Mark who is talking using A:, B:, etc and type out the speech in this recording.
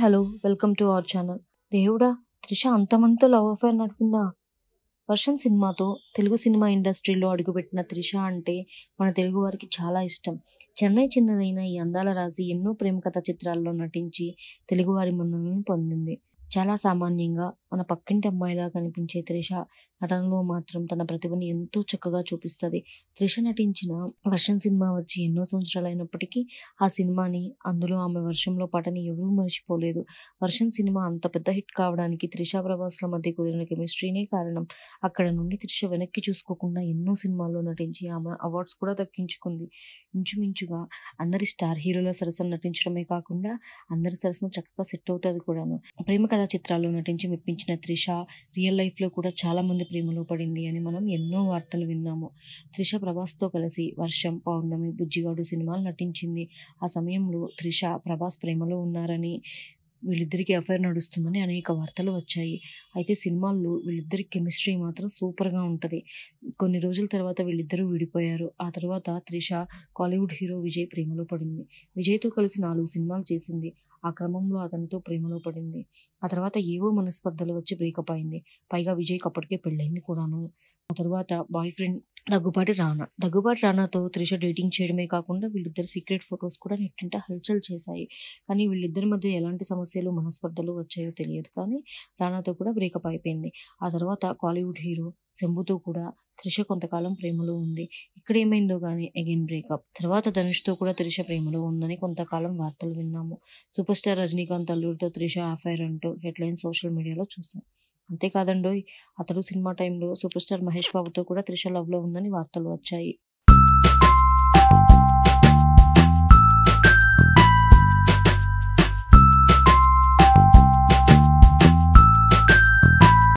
A: hello welcome to our channel దేవుడా త్రిష అంతమంతా love affair నడిపిందా వర్షన్ సినిమాతో తెలుగు సినిమా ఇండస్ట్రీలో అడుగుపెట్టిన త్రిష అంటే మన తెలుగు వారికి చాలా ఇష్టం చెన్నై చిన్నదైన ఈ అందాల రాసి ఎన్నో ప్రేమ కథ చిత్రాల్లో నటించి తెలుగువారి మన్నలను పొందింది చాలా సామాన్యంగా మన పక్కింటి అమ్మాయిలా కనిపించే త్రిష నటనలో మాత్రం తన ప్రతిభని ఎంతో చక్కగా చూపిస్తుంది త్రిష నటించిన వర్షం సినిమా వచ్చి ఎన్నో సంవత్సరాలు అయినప్పటికీ ఆ సినిమాని అందులో ఆమె వర్షంలో పాటని ఎవరూ మర్చిపోలేదు వర్షం సినిమా అంత పెద్ద హిట్ కావడానికి త్రిష ప్రభాస్ల మధ్య కుదిరిన కెమిస్ట్రీనే కారణం అక్కడ నుండి త్రిష వెనక్కి చూసుకోకుండా ఎన్నో సినిమాల్లో నటించి ఆమె అవార్డ్స్ కూడా దక్కించుకుంది ఇంచుమించుగా అందరి స్టార్ హీరోల సరసన నటించడమే కాకుండా అందరి సరసన చక్కగా సెట్ అవుతుంది కూడాను ప్రేమ కథ చాలా చిత్రాల్లో నటించి మెప్పించిన త్రిష రియల్ లైఫ్లో కూడా చాలామంది ప్రేమలో పడింది అని మనం ఎన్నో వార్తలు విన్నాము త్రిష ప్రభాస్తో కలిసి వర్షం పౌర్ణమి బుజ్జిగాడు సినిమాలు నటించింది ఆ సమయంలో త్రిష ప్రభాస్ ప్రేమలో ఉన్నారని వీళ్ళిద్దరికీ అఫైర్ నడుస్తుందని అనేక వార్తలు వచ్చాయి అయితే సినిమాల్లో వీళ్ళిద్దరి కెమిస్ట్రీ మాత్రం సూపర్గా ఉంటుంది కొన్ని రోజుల తర్వాత వీళ్ళిద్దరూ విడిపోయారు ఆ తర్వాత త్రిష కాలీవుడ్ హీరో విజయ్ ప్రేమలో పడింది విజయ్తో కలిసి నాలుగు సినిమాలు చేసింది ఆ క్రమంలో అతనితో ప్రేమలో పడింది ఆ తర్వాత ఏవో మనస్పర్ధలు వచ్చి బ్రేకప్ అయింది పైగా విజయ్కి అప్పటికే పెళ్ళైంది కూడాను ఆ తర్వాత బాయ్ ఫ్రెండ్ దగ్గుబాటి రానా దగ్గుబాటి రానాతో త్రిష డేటింగ్ చేయడమే కాకుండా వీళ్ళిద్దరు సీక్రెట్ ఫొటోస్ కూడా నెట్టింటే హల్చల్ చేశాయి కానీ వీళ్ళిద్దరి మధ్య ఎలాంటి సమస్యలు మనస్పర్ధలు వచ్చాయో తెలియదు కానీ రానాతో కూడా బ్రేకప్ అయిపోయింది ఆ తర్వాత కాలీవుడ్ హీరో శంభుతో కూడా త్రిష కొంతకాలం ప్రేమలో ఉంది ఇక్కడ ఏమైందో కానీ అగైన్ బ్రేకప్ తర్వాత ధనుష్తో కూడా త్రిష ప్రేమలో ఉందని కొంతకాలం వార్తలు విన్నాము సూపర్ స్టార్ రజనీకాంత్ అల్లుడితో త్రిష అఫైర్ అంటూ హెడ్లైన్ సోషల్ మీడియాలో చూసాం అంతేకాదండోయ్ అతడు సినిమా టైంలో సూపర్ స్టార్ మహేష్ బాబుతో కూడా త్రిష లవ్లో ఉందని వార్తలు వచ్చాయి